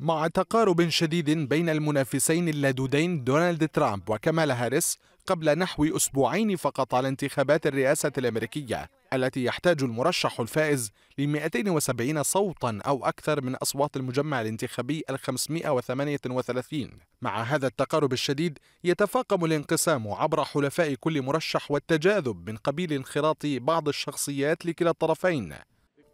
مع تقارب شديد بين المنافسين اللدودين دونالد ترامب وكمال هاريس قبل نحو أسبوعين فقط على انتخابات الرئاسة الأمريكية التي يحتاج المرشح الفائز ل 270 صوتا أو أكثر من أصوات المجمع الانتخابي ال 538 مع هذا التقارب الشديد يتفاقم الانقسام عبر حلفاء كل مرشح والتجاذب من قبيل انخراط بعض الشخصيات لكلا الطرفين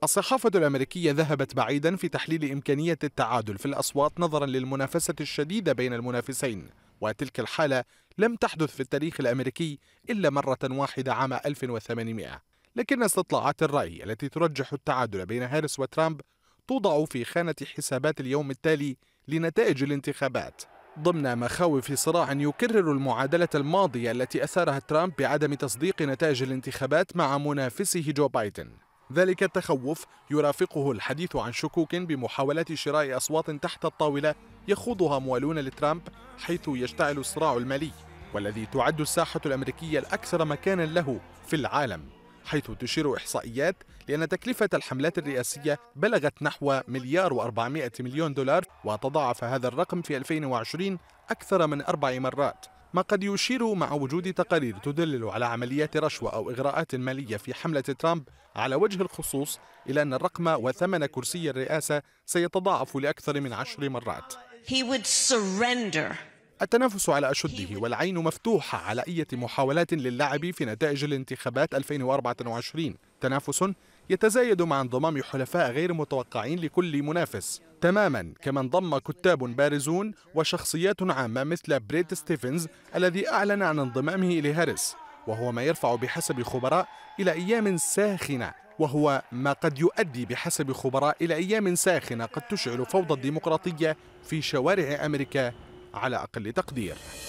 الصحافة الأمريكية ذهبت بعيدا في تحليل إمكانية التعادل في الأصوات نظرا للمنافسة الشديدة بين المنافسين وتلك الحالة لم تحدث في التاريخ الأمريكي إلا مرة واحدة عام 1800 لكن استطلاعات الرأي التي ترجح التعادل بين هاريس وترامب توضع في خانة حسابات اليوم التالي لنتائج الانتخابات ضمن مخاوف صراع يكرر المعادلة الماضية التي أثارها ترامب بعدم تصديق نتائج الانتخابات مع منافسه جو بايدن ذلك التخوف يرافقه الحديث عن شكوك بمحاولات شراء أصوات تحت الطاولة يخوضها موالون لترامب حيث يشتعل الصراع المالي والذي تعد الساحة الأمريكية الأكثر مكانا له في العالم حيث تشير إحصائيات لأن تكلفة الحملات الرئاسية بلغت نحو مليار و400 مليون دولار وتضاعف هذا الرقم في 2020 أكثر من أربع مرات ما قد يشير مع وجود تقارير تدلل على عمليات رشوة أو إغراءات مالية في حملة ترامب على وجه الخصوص إلى أن الرقم وثمن كرسي الرئاسة سيتضاعف لأكثر من عشر مرات التنافس على أشده والعين مفتوحة على أي محاولات للعب في نتائج الانتخابات 2024 تنافس يتزايد مع انضمام حلفاء غير متوقعين لكل منافس تماما كما انضم كتاب بارزون وشخصيات عامة مثل بريت ستيفنز الذي أعلن عن انضمامه لهاريس وهو ما يرفع بحسب خبراء إلى أيام ساخنة وهو ما قد يؤدي بحسب خبراء إلى أيام ساخنة قد تشعل فوضى الديمقراطية في شوارع أمريكا على أقل تقدير